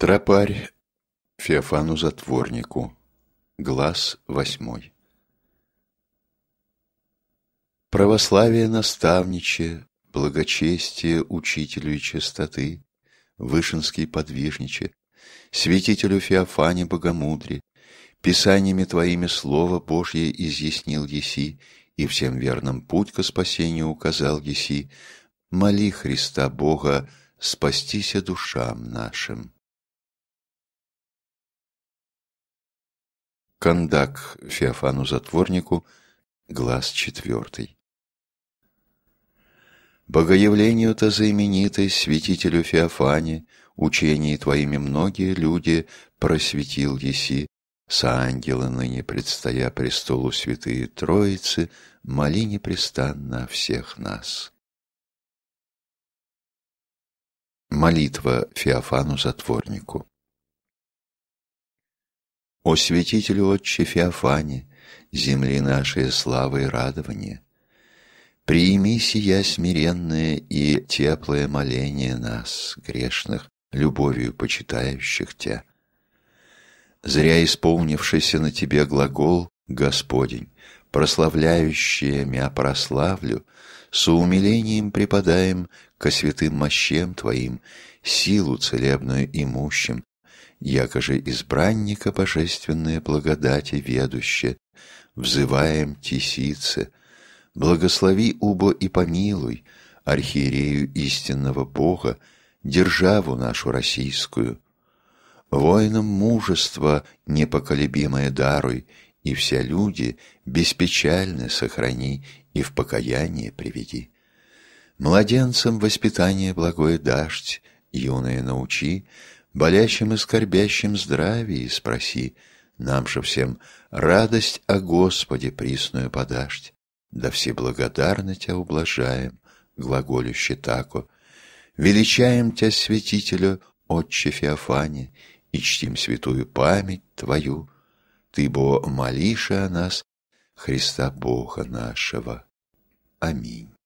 Тропарь Феофану Затворнику. Глаз восьмой. Православие наставниче, благочестие учителю и чистоты, Вышинский подвижниче, святителю Феофане Богомудре, Писаниями Твоими Слово Божье изъяснил Еси, и всем верным путь ко спасению указал Еси, моли Христа Бога, спастися душам нашим. Кандак Феофану Затворнику, глаз четвертый. Богоявлению-то заименитой святителю Феофане, учений твоими многие люди просветил еси, соангелы ныне предстоя престолу святые Троицы, моли непрестанно всех нас. Молитва Феофану Затворнику о святитель отче Феофане, земли нашей славы и радования, прими сия смиренное и теплое моление нас, грешных, любовью почитающих Тя. Зря исполнившийся на Тебе глагол «Господень», прославляющие мя прославлю, с умилением преподаем ко святым мощем Твоим, силу целебную и имущим, якоже избранника божественные благодати ведуще, взываем тесице, благослови убо и помилуй архиерею истинного Бога, державу нашу российскую. Воинам мужество непоколебимое даруй, и все люди беспечально сохрани и в покаяние приведи. Младенцам воспитание благое дашь, юное научи, болящим и скорбящим здравии спроси, нам же всем радость о Господе присную подашь, да все благодарны Тя ублажаем, глаголюще тако, величаем тебя святителю, Отче Феофане, и чтим святую память Твою, Ты, Бо, молишь о нас, Христа Бога нашего. Аминь.